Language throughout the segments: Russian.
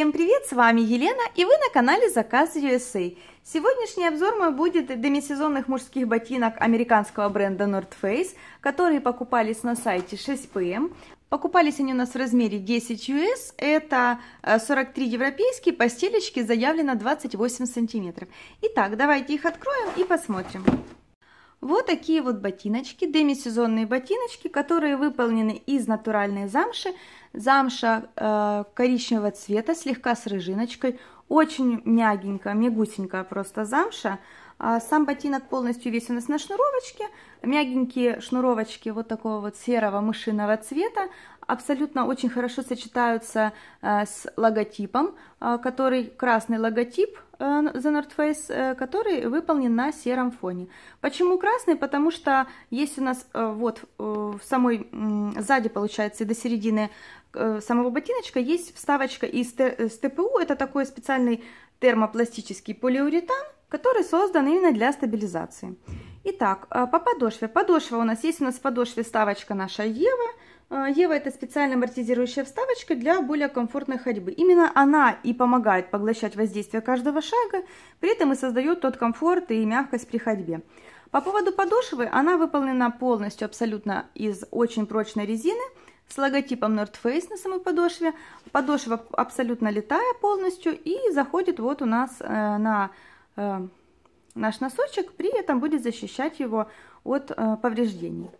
Всем привет, с вами Елена и вы на канале Заказ USA. Сегодняшний обзор мой будет демисезонных мужских ботинок американского бренда North Face, которые покупались на сайте 6PM. Эм. Покупались они у нас в размере 10 US, это 43 э, европейские, по стелечке заявлено 28 сантиметров. Итак, давайте их откроем и посмотрим. Вот такие вот ботиночки, демисезонные ботиночки, которые выполнены из натуральной замши. Замша э, коричневого цвета, слегка с рыжиночкой. Очень мягенькая, мягусенькая просто замша. А сам ботинок полностью весь у нас на шнуровочке. Мягенькие шнуровочки вот такого вот серого мышиного цвета. Абсолютно очень хорошо сочетаются э, с логотипом, э, который красный логотип э, The North Face, который выполнен на сером фоне. Почему красный? Потому что есть у нас вот в самой сзади, получается, и до середины самого ботиночка есть вставочка из ТПУ. Это такой специальный термопластический полиуретан который создан именно для стабилизации. Итак, э, по подошве. Подошва у нас есть, у нас в подошве вставочка наша Ева. Э, Ева это специально амортизирующая вставочка для более комфортной ходьбы. Именно она и помогает поглощать воздействие каждого шага, при этом и создает тот комфорт и мягкость при ходьбе. По поводу подошвы, она выполнена полностью абсолютно из очень прочной резины с логотипом North Face на самой подошве. Подошва абсолютно летая полностью и заходит вот у нас э, на Э, наш носочек, при этом будет защищать его от э, повреждений.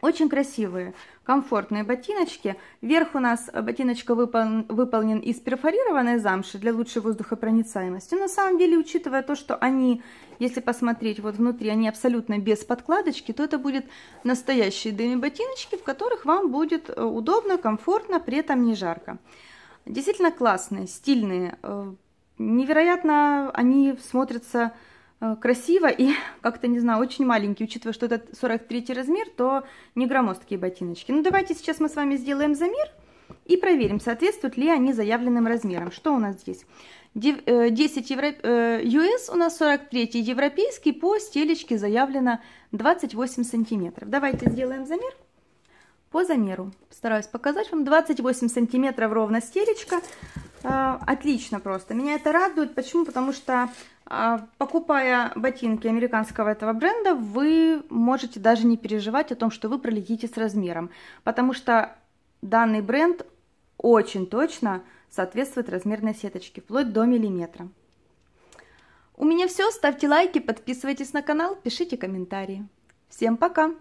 Очень красивые, комфортные ботиночки. Верх у нас э, ботиночка выполнен, выполнен из перфорированной замши для лучшей воздухопроницаемости. на самом деле, учитывая то, что они, если посмотреть вот внутри, они абсолютно без подкладочки, то это будут настоящие дыми-ботиночки, в которых вам будет удобно, комфортно, при этом не жарко. Действительно классные, стильные, невероятно они смотрятся э, красиво и как-то, не знаю, очень маленькие, учитывая, что это 43 размер, то не громоздкие ботиночки. Ну, давайте сейчас мы с вами сделаем замер и проверим, соответствуют ли они заявленным размерам. Что у нас здесь? 10 э, евро... US э, у нас 43 европейский, по стелечке заявлено 28 сантиметров. Давайте сделаем замер по замеру. Стараюсь показать вам. 28 сантиметров ровно стелечка. А, отлично просто. Меня это радует. Почему? Потому что а, покупая ботинки американского этого бренда, вы можете даже не переживать о том, что вы пролетите с размером. Потому что данный бренд очень точно соответствует размерной сеточке, вплоть до миллиметра. У меня все. Ставьте лайки, подписывайтесь на канал, пишите комментарии. Всем пока!